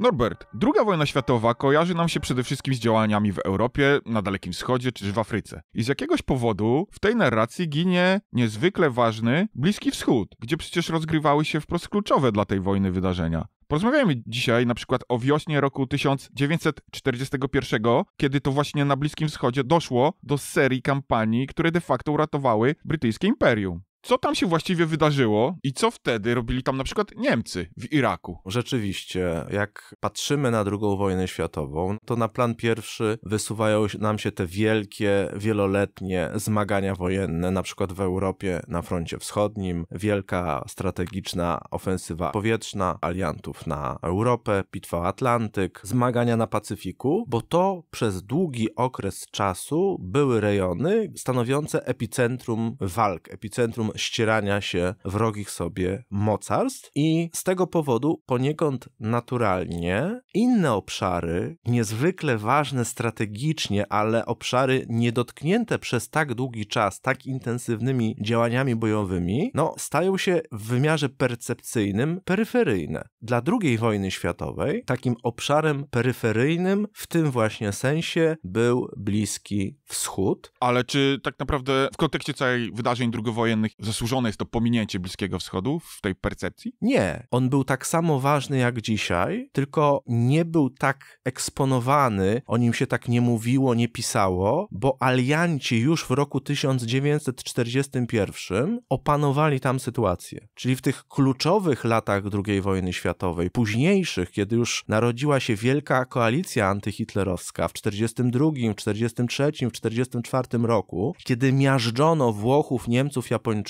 Norbert, II wojna światowa kojarzy nam się przede wszystkim z działaniami w Europie, na Dalekim Wschodzie czy w Afryce. I z jakiegoś powodu w tej narracji ginie niezwykle ważny Bliski Wschód, gdzie przecież rozgrywały się wprost kluczowe dla tej wojny wydarzenia. Porozmawiajmy dzisiaj na przykład o wiośnie roku 1941, kiedy to właśnie na Bliskim Wschodzie doszło do serii kampanii, które de facto uratowały brytyjskie imperium co tam się właściwie wydarzyło i co wtedy robili tam na przykład Niemcy w Iraku. Rzeczywiście, jak patrzymy na II wojnę światową, to na plan pierwszy wysuwają nam się te wielkie, wieloletnie zmagania wojenne, na przykład w Europie, na froncie wschodnim, wielka strategiczna ofensywa powietrzna aliantów na Europę, bitwa Atlantyk, zmagania na Pacyfiku, bo to przez długi okres czasu były rejony stanowiące epicentrum walk, epicentrum ścierania się wrogich sobie mocarstw i z tego powodu poniekąd naturalnie inne obszary, niezwykle ważne strategicznie, ale obszary niedotknięte przez tak długi czas, tak intensywnymi działaniami bojowymi, no stają się w wymiarze percepcyjnym peryferyjne. Dla II wojny światowej takim obszarem peryferyjnym w tym właśnie sensie był Bliski Wschód. Ale czy tak naprawdę w kontekście całej wydarzeń drugowojennych zasłużone jest to pominięcie Bliskiego Wschodu w tej percepcji? Nie. On był tak samo ważny jak dzisiaj, tylko nie był tak eksponowany, o nim się tak nie mówiło, nie pisało, bo alianci już w roku 1941 opanowali tam sytuację. Czyli w tych kluczowych latach II wojny światowej, późniejszych, kiedy już narodziła się wielka koalicja antyhitlerowska w 1942, 1943, 1944 roku, kiedy miażdżono Włochów, Niemców, Japończyków,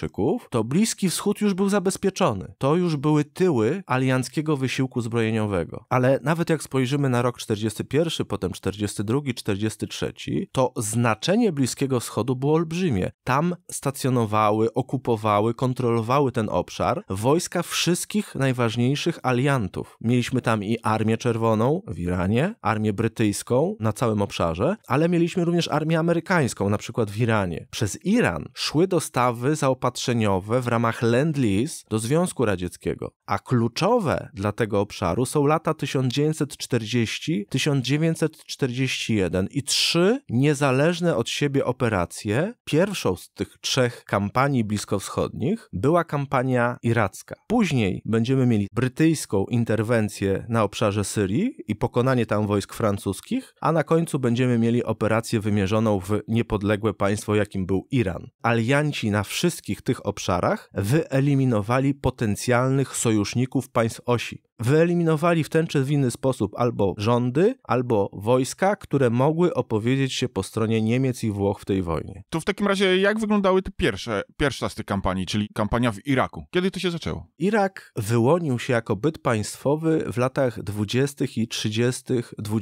to Bliski Wschód już był zabezpieczony. To już były tyły alianckiego wysiłku zbrojeniowego. Ale nawet jak spojrzymy na rok 41, potem 42, 43, to znaczenie Bliskiego Wschodu było olbrzymie. Tam stacjonowały, okupowały, kontrolowały ten obszar wojska wszystkich najważniejszych aliantów. Mieliśmy tam i Armię Czerwoną w Iranie, Armię Brytyjską na całym obszarze, ale mieliśmy również Armię Amerykańską, na przykład w Iranie. Przez Iran szły dostawy zaopatrzone zaopatrzeniowe w ramach Lend-Lease do Związku Radzieckiego, a kluczowe dla tego obszaru są lata 1940-1941 i trzy niezależne od siebie operacje. Pierwszą z tych trzech kampanii bliskowschodnich była kampania iracka. Później będziemy mieli brytyjską interwencję na obszarze Syrii i pokonanie tam wojsk francuskich, a na końcu będziemy mieli operację wymierzoną w niepodległe państwo, jakim był Iran. Alianci na wszystkich wszystkich tych obszarach wyeliminowali potencjalnych sojuszników państw osi wyeliminowali w ten czy w inny sposób albo rządy, albo wojska, które mogły opowiedzieć się po stronie Niemiec i Włoch w tej wojnie. To w takim razie jak wyglądały te pierwsze, pierwsza z tych kampanii, czyli kampania w Iraku? Kiedy to się zaczęło? Irak wyłonił się jako byt państwowy w latach 20. i 30.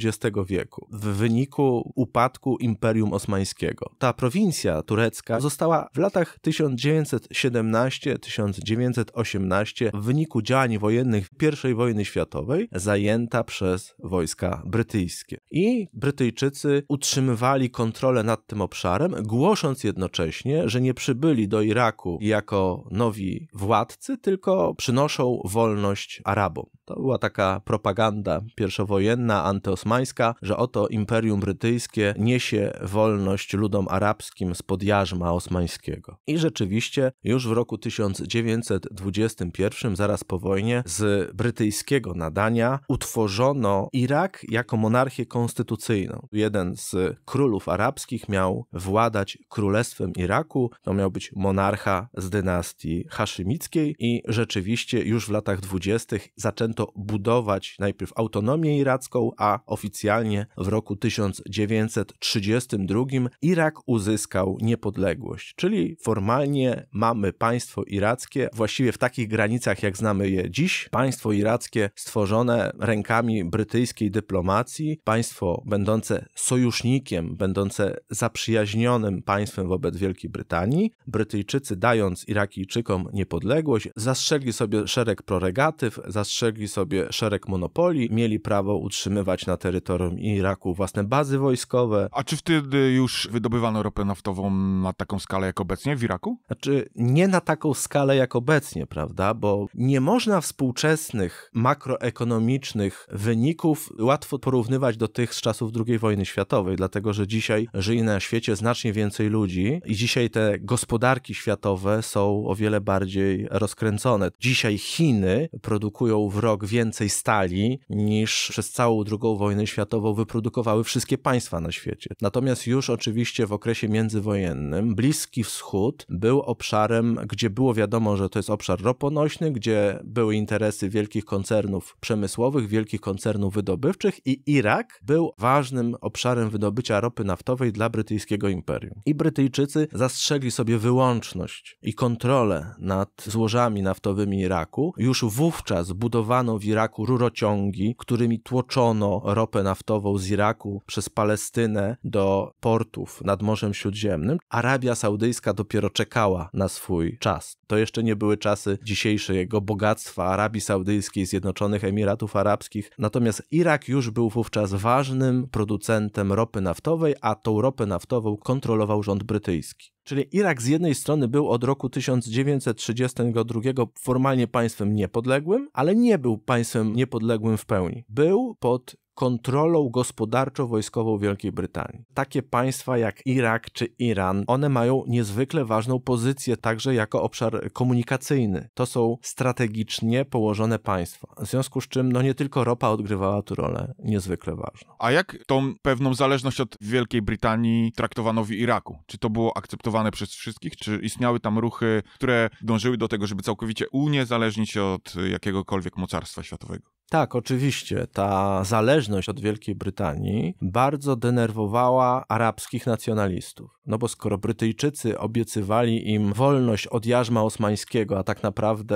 XX wieku w wyniku upadku Imperium Osmańskiego. Ta prowincja turecka została w latach 1917-1918 w wyniku działań wojennych pierwszej wojny wojny światowej zajęta przez wojska brytyjskie. I Brytyjczycy utrzymywali kontrolę nad tym obszarem, głosząc jednocześnie, że nie przybyli do Iraku jako nowi władcy, tylko przynoszą wolność Arabom. To była taka propaganda pierwszowojenna, antyosmańska, że oto Imperium Brytyjskie niesie wolność ludom arabskim spod jarzma osmańskiego. I rzeczywiście już w roku 1921, zaraz po wojnie, z brytyjskimi nadania utworzono Irak jako monarchię konstytucyjną. Jeden z królów arabskich miał władać królestwem Iraku, to miał być monarcha z dynastii haszymickiej i rzeczywiście już w latach dwudziestych zaczęto budować najpierw autonomię iracką, a oficjalnie w roku 1932 Irak uzyskał niepodległość, czyli formalnie mamy państwo irackie właściwie w takich granicach jak znamy je dziś. Państwo irackie stworzone rękami brytyjskiej dyplomacji, państwo będące sojusznikiem, będące zaprzyjaźnionym państwem wobec Wielkiej Brytanii. Brytyjczycy dając Irakijczykom niepodległość, zastrzegli sobie szereg proregatyw, zastrzegli sobie szereg monopolii, mieli prawo utrzymywać na terytorium Iraku własne bazy wojskowe. A czy wtedy już wydobywano ropę naftową na taką skalę jak obecnie w Iraku? Znaczy nie na taką skalę jak obecnie, prawda? Bo nie można współczesnych makroekonomicznych wyników łatwo porównywać do tych z czasów II wojny światowej, dlatego że dzisiaj żyje na świecie znacznie więcej ludzi i dzisiaj te gospodarki światowe są o wiele bardziej rozkręcone. Dzisiaj Chiny produkują w rok więcej stali niż przez całą II wojnę światową wyprodukowały wszystkie państwa na świecie. Natomiast już oczywiście w okresie międzywojennym Bliski Wschód był obszarem, gdzie było wiadomo, że to jest obszar roponośny, gdzie były interesy wielkich konsumentów, koncernów przemysłowych, wielkich koncernów wydobywczych i Irak był ważnym obszarem wydobycia ropy naftowej dla brytyjskiego imperium. I Brytyjczycy zastrzegli sobie wyłączność i kontrolę nad złożami naftowymi Iraku. Już wówczas budowano w Iraku rurociągi, którymi tłoczono ropę naftową z Iraku przez Palestynę do portów nad Morzem Śródziemnym. Arabia Saudyjska dopiero czekała na swój czas. To jeszcze nie były czasy dzisiejszego bogactwa Arabii Saudyjskiej Zjednoczonych Emiratów Arabskich. Natomiast Irak już był wówczas ważnym producentem ropy naftowej, a tą ropę naftową kontrolował rząd brytyjski. Czyli Irak z jednej strony był od roku 1932 formalnie państwem niepodległym, ale nie był państwem niepodległym w pełni. Był pod kontrolą gospodarczo-wojskową Wielkiej Brytanii. Takie państwa jak Irak czy Iran, one mają niezwykle ważną pozycję także jako obszar komunikacyjny. To są strategicznie położone państwa. W związku z czym no nie tylko ropa odgrywała tu rolę niezwykle ważną. A jak tą pewną zależność od Wielkiej Brytanii traktowano w Iraku? Czy to było akceptowane przez wszystkich? Czy istniały tam ruchy, które dążyły do tego, żeby całkowicie uniezależnić się od jakiegokolwiek mocarstwa światowego? Tak, oczywiście. Ta zależność od Wielkiej Brytanii bardzo denerwowała arabskich nacjonalistów. No bo skoro Brytyjczycy obiecywali im wolność od jarzma osmańskiego, a tak naprawdę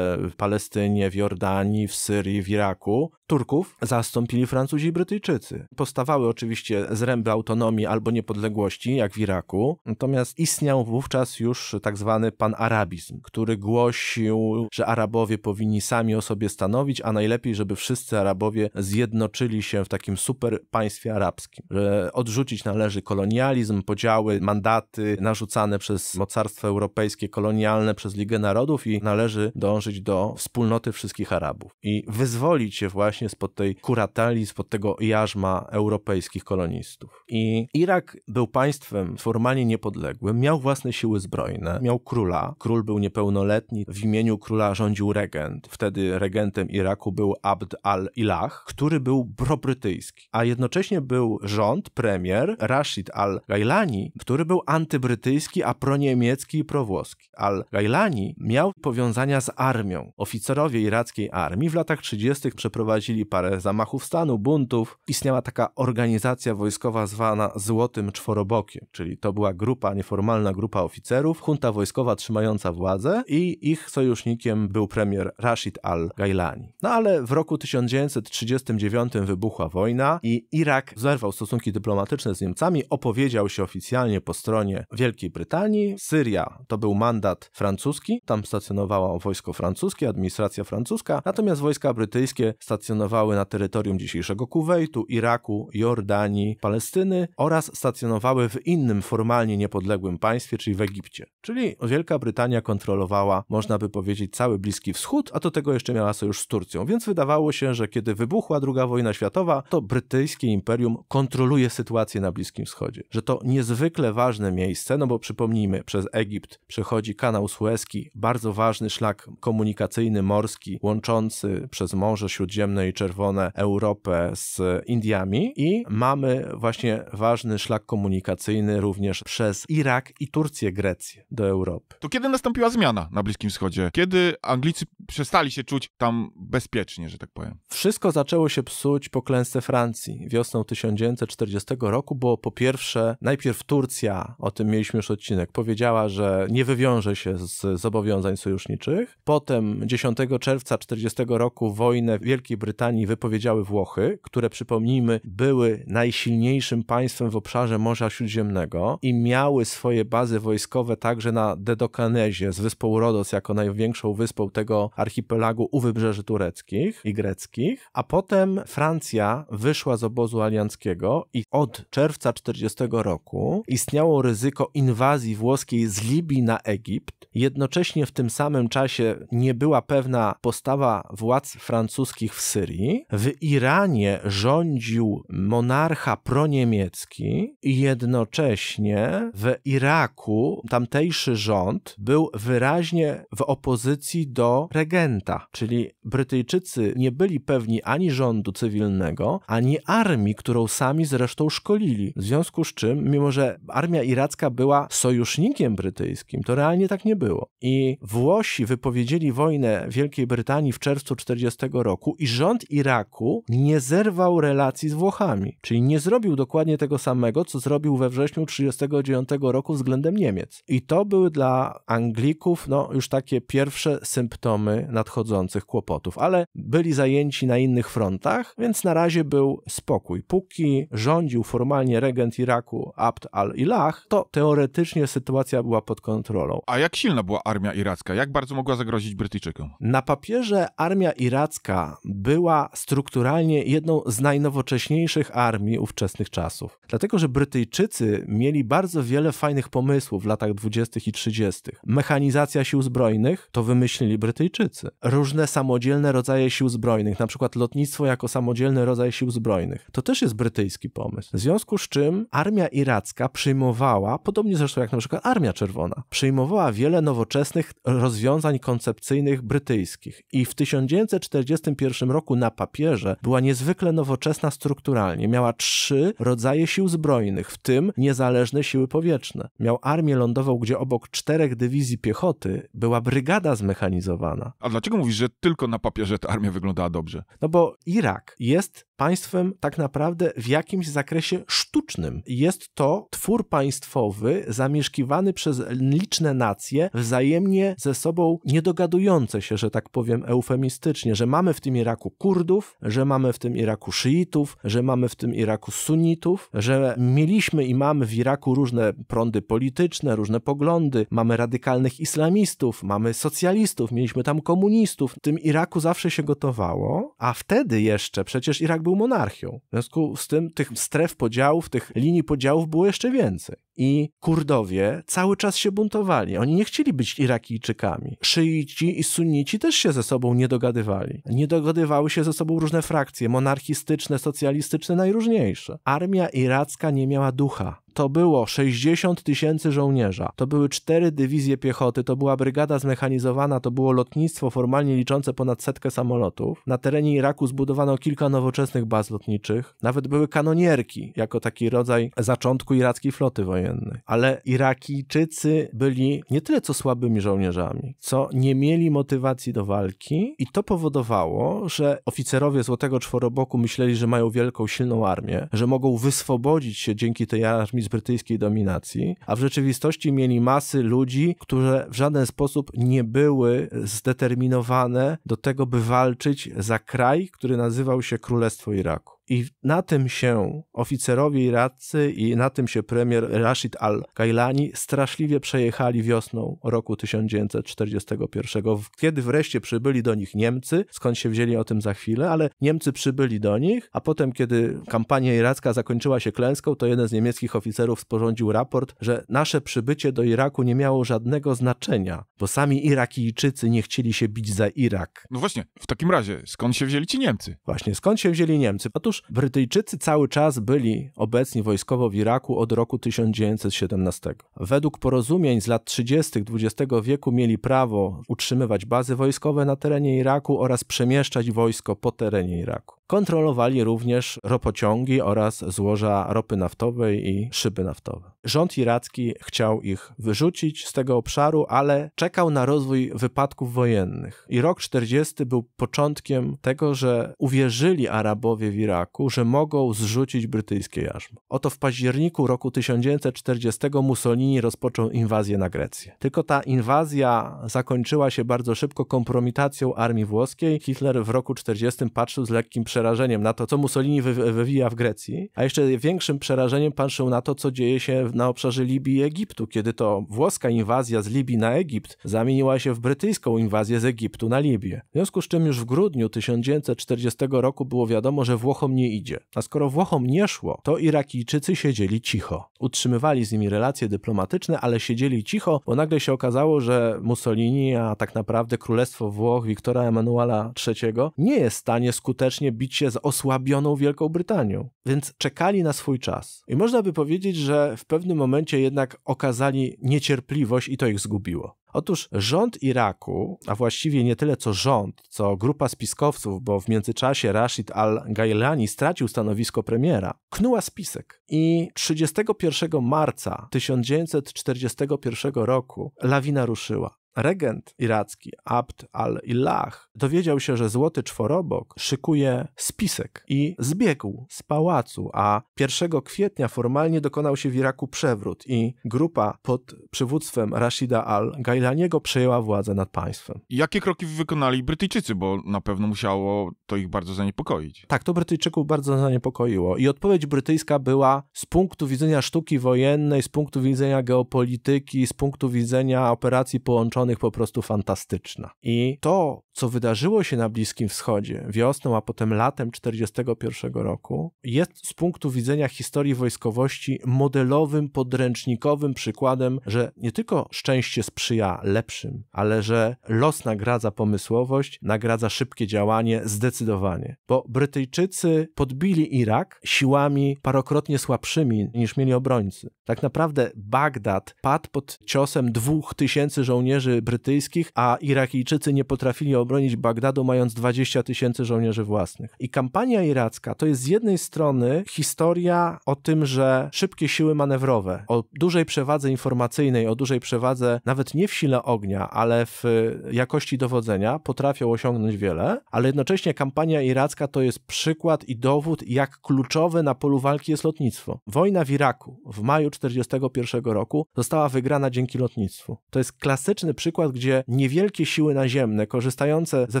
w Palestynie, w Jordanii, w Syrii, w Iraku, Turków zastąpili Francuzi i Brytyjczycy. Powstawały oczywiście zręby autonomii albo niepodległości, jak w Iraku, natomiast istniał wówczas już tak zwany panarabizm, który głosił, że Arabowie powinni sami o sobie stanowić, a najlepiej, żeby wszyscy Arabowie zjednoczyli się w takim super państwie arabskim. Że odrzucić należy kolonializm, podziały, mandaty narzucane przez mocarstwa europejskie, kolonialne przez Ligę Narodów i należy dążyć do wspólnoty wszystkich Arabów i wyzwolić się właśnie spod tej kuratali, spod tego jarzma europejskich kolonistów. I Irak był państwem formalnie niepodległym, miał własne siły zbrojne, miał króla, król był niepełnoletni, w imieniu króla rządził regent. Wtedy regentem Iraku był Abd al-Ilah, który był probrytyjski, a jednocześnie był rząd, premier Rashid al-Gailani, który był antybrytyjski, a proniemiecki i prowłoski. Al-Gailani miał powiązania z armią. Oficerowie irackiej armii w latach 30. przeprowadzili parę zamachów stanu, buntów. Istniała taka organizacja wojskowa zwana Złotym Czworobokiem, czyli to była grupa, nieformalna grupa oficerów, junta wojskowa trzymająca władzę i ich sojusznikiem był premier Rashid al-Gailani. No ale w roku 1939 wybuchła wojna i Irak zerwał stosunki dyplomatyczne z Niemcami, opowiedział się oficjalnie po stronie Wielkiej Brytanii. Syria to był mandat francuski, tam stacjonowało wojsko francuskie, administracja francuska, natomiast wojska brytyjskie stacjonowały na terytorium dzisiejszego Kuwejtu, Iraku, Jordanii, Palestyny oraz stacjonowały w innym formalnie niepodległym państwie, czyli w Egipcie. Czyli Wielka Brytania kontrolowała, można by powiedzieć, cały Bliski Wschód, a do tego jeszcze miała sojusz z Turcją, więc wydawało się, że kiedy wybuchła II wojna światowa, to brytyjskie imperium kontroluje sytuację na Bliskim Wschodzie. Że to niezwykle ważne miejsce, no bo przypomnijmy, przez Egipt przechodzi kanał Suezki, bardzo ważny szlak komunikacyjny morski, łączący przez Morze Śródziemne i Czerwone Europę z Indiami i mamy właśnie ważny szlak komunikacyjny również przez Irak i Turcję, Grecję do Europy. To kiedy nastąpiła zmiana na Bliskim Wschodzie? Kiedy Anglicy przestali się czuć tam bezpiecznie, że tak powiem. Wszystko zaczęło się psuć po klęsce Francji wiosną 1940 roku, bo po pierwsze, najpierw Turcja, o tym mieliśmy już odcinek, powiedziała, że nie wywiąże się z zobowiązań sojuszniczych. Potem 10 czerwca 1940 roku wojnę Wielkiej Brytanii wypowiedziały Włochy, które przypomnijmy były najsilniejszym państwem w obszarze Morza Śródziemnego i miały swoje bazy wojskowe także na Dedokanezie z wyspą Rodos jako największą wyspą tego archipelagu u wybrzeży tureckich i greckich, a potem Francja wyszła z obozu alianckiego i od czerwca 40 roku istniało ryzyko inwazji włoskiej z Libii na Egipt. Jednocześnie w tym samym czasie nie była pewna postawa władz francuskich w Syrii. W Iranie rządził monarcha proniemiecki i jednocześnie w Iraku tamtejszy rząd był wyraźnie w opozycji do regionu regenta, czyli Brytyjczycy nie byli pewni ani rządu cywilnego, ani armii, którą sami zresztą szkolili. W związku z czym, mimo że armia iracka była sojusznikiem brytyjskim, to realnie tak nie było. I Włosi wypowiedzieli wojnę Wielkiej Brytanii w czerwcu 40 roku i rząd Iraku nie zerwał relacji z Włochami, czyli nie zrobił dokładnie tego samego, co zrobił we wrześniu 39 roku względem Niemiec. I to były dla Anglików no, już takie pierwsze symptomy nadchodzących kłopotów, ale byli zajęci na innych frontach, więc na razie był spokój. Póki rządził formalnie regent Iraku Abd al-Ilah, to teoretycznie sytuacja była pod kontrolą. A jak silna była armia iracka? Jak bardzo mogła zagrozić Brytyjczykom? Na papierze armia iracka była strukturalnie jedną z najnowocześniejszych armii ówczesnych czasów. Dlatego, że Brytyjczycy mieli bardzo wiele fajnych pomysłów w latach 20. i 30. Mechanizacja sił zbrojnych to wymyślili Brytyjczycy. Chińczycy. Różne samodzielne rodzaje sił zbrojnych, na przykład lotnictwo jako samodzielny rodzaj sił zbrojnych. To też jest brytyjski pomysł. W związku z czym armia iracka przyjmowała, podobnie zresztą jak na przykład Armia Czerwona, przyjmowała wiele nowoczesnych rozwiązań koncepcyjnych brytyjskich i w 1941 roku na papierze była niezwykle nowoczesna strukturalnie. Miała trzy rodzaje sił zbrojnych, w tym niezależne siły powietrzne. Miał armię lądową, gdzie obok czterech dywizji piechoty była brygada zmechanizowana. A dlaczego mówisz, że tylko na papierze ta armia wyglądała dobrze? No bo Irak jest państwem tak naprawdę w jakimś zakresie sztucznym. Jest to twór państwowy zamieszkiwany przez liczne nacje, wzajemnie ze sobą niedogadujące się, że tak powiem eufemistycznie, że mamy w tym Iraku Kurdów, że mamy w tym Iraku szyitów, że mamy w tym Iraku sunnitów, że mieliśmy i mamy w Iraku różne prądy polityczne, różne poglądy, mamy radykalnych islamistów, mamy socjalistów, mieliśmy tam komunistów. W tym Iraku zawsze się gotowało, a wtedy jeszcze przecież Irak był monarchią. W związku z tym tych stref podziałów, tych linii podziałów było jeszcze więcej. I Kurdowie cały czas się buntowali. Oni nie chcieli być Irakijczykami. Szyici i sunnici też się ze sobą nie dogadywali. Nie dogadywały się ze sobą różne frakcje, monarchistyczne, socjalistyczne, najróżniejsze. Armia iracka nie miała ducha to było 60 tysięcy żołnierza, to były cztery dywizje piechoty, to była brygada zmechanizowana, to było lotnictwo formalnie liczące ponad setkę samolotów. Na terenie Iraku zbudowano kilka nowoczesnych baz lotniczych, nawet były kanonierki, jako taki rodzaj zaczątku irackiej floty wojennej. Ale Irakijczycy byli nie tyle co słabymi żołnierzami, co nie mieli motywacji do walki i to powodowało, że oficerowie Złotego Czworoboku myśleli, że mają wielką, silną armię, że mogą wyswobodzić się dzięki tej armii z brytyjskiej dominacji, a w rzeczywistości mieli masy ludzi, które w żaden sposób nie były zdeterminowane do tego, by walczyć za kraj, który nazywał się Królestwo Iraku. I na tym się oficerowie radcy i na tym się premier Rashid al-Kailani straszliwie przejechali wiosną roku 1941, kiedy wreszcie przybyli do nich Niemcy, skąd się wzięli o tym za chwilę, ale Niemcy przybyli do nich, a potem, kiedy kampania iracka zakończyła się klęską, to jeden z niemieckich oficerów sporządził raport, że nasze przybycie do Iraku nie miało żadnego znaczenia, bo sami Irakijczycy nie chcieli się bić za Irak. No właśnie, w takim razie, skąd się wzięli ci Niemcy? Właśnie, skąd się wzięli Niemcy? Otóż Otóż Brytyjczycy cały czas byli obecni wojskowo w Iraku od roku 1917. Według porozumień z lat 30. XX wieku mieli prawo utrzymywać bazy wojskowe na terenie Iraku oraz przemieszczać wojsko po terenie Iraku. Kontrolowali również ropociągi oraz złoża ropy naftowej i szyby naftowe. Rząd iracki chciał ich wyrzucić z tego obszaru, ale czekał na rozwój wypadków wojennych. I rok 40 był początkiem tego, że uwierzyli Arabowie w Iraku, że mogą zrzucić brytyjskie jarzmo. Oto w październiku roku 1940 Mussolini rozpoczął inwazję na Grecję. Tylko ta inwazja zakończyła się bardzo szybko kompromitacją armii włoskiej. Hitler w roku 40 patrzył z lekkim przerażeniem na to, co Mussolini wy, wywija w Grecji, a jeszcze większym przerażeniem patrzył na to, co dzieje się na obszarze Libii i Egiptu, kiedy to włoska inwazja z Libii na Egipt zamieniła się w brytyjską inwazję z Egiptu na Libię. W związku z czym już w grudniu 1940 roku było wiadomo, że Włochom nie idzie. A skoro Włochom nie szło, to Irakijczycy siedzieli cicho. Utrzymywali z nimi relacje dyplomatyczne, ale siedzieli cicho, bo nagle się okazało, że Mussolini, a tak naprawdę Królestwo Włoch Wiktora Emanuela III, nie jest w stanie skutecznie bić bić się z osłabioną Wielką Brytanią. Więc czekali na swój czas. I można by powiedzieć, że w pewnym momencie jednak okazali niecierpliwość i to ich zgubiło. Otóż rząd Iraku, a właściwie nie tyle co rząd, co grupa spiskowców, bo w międzyczasie Rashid al-Gailani stracił stanowisko premiera, knuła spisek. I 31 marca 1941 roku lawina ruszyła regent iracki Abd al-Ilah dowiedział się, że złoty czworobok szykuje spisek i zbiegł z pałacu, a 1 kwietnia formalnie dokonał się w Iraku przewrót i grupa pod przywództwem Rashida al-Gailaniego przejęła władzę nad państwem. Jakie kroki wykonali Brytyjczycy, bo na pewno musiało to ich bardzo zaniepokoić? Tak, to Brytyjczyków bardzo zaniepokoiło i odpowiedź brytyjska była z punktu widzenia sztuki wojennej, z punktu widzenia geopolityki, z punktu widzenia operacji połączonych Zjednoczonych po prostu fantastyczna. I to, co wydarzyło się na Bliskim Wschodzie wiosną, a potem latem 1941 roku, jest z punktu widzenia historii wojskowości modelowym, podręcznikowym przykładem, że nie tylko szczęście sprzyja lepszym, ale że los nagradza pomysłowość, nagradza szybkie działanie zdecydowanie. Bo Brytyjczycy podbili Irak siłami parokrotnie słabszymi niż mieli obrońcy. Tak naprawdę Bagdad padł pod ciosem dwóch tysięcy żołnierzy brytyjskich, a Irakijczycy nie potrafili obronić Bagdadu, mając 20 tysięcy żołnierzy własnych. I kampania iracka to jest z jednej strony historia o tym, że szybkie siły manewrowe, o dużej przewadze informacyjnej, o dużej przewadze nawet nie w sile ognia, ale w y, jakości dowodzenia potrafią osiągnąć wiele, ale jednocześnie kampania iracka to jest przykład i dowód, jak kluczowe na polu walki jest lotnictwo. Wojna w Iraku w maju 1941 roku została wygrana dzięki lotnictwu. To jest klasyczny przykład przykład, gdzie niewielkie siły naziemne korzystające ze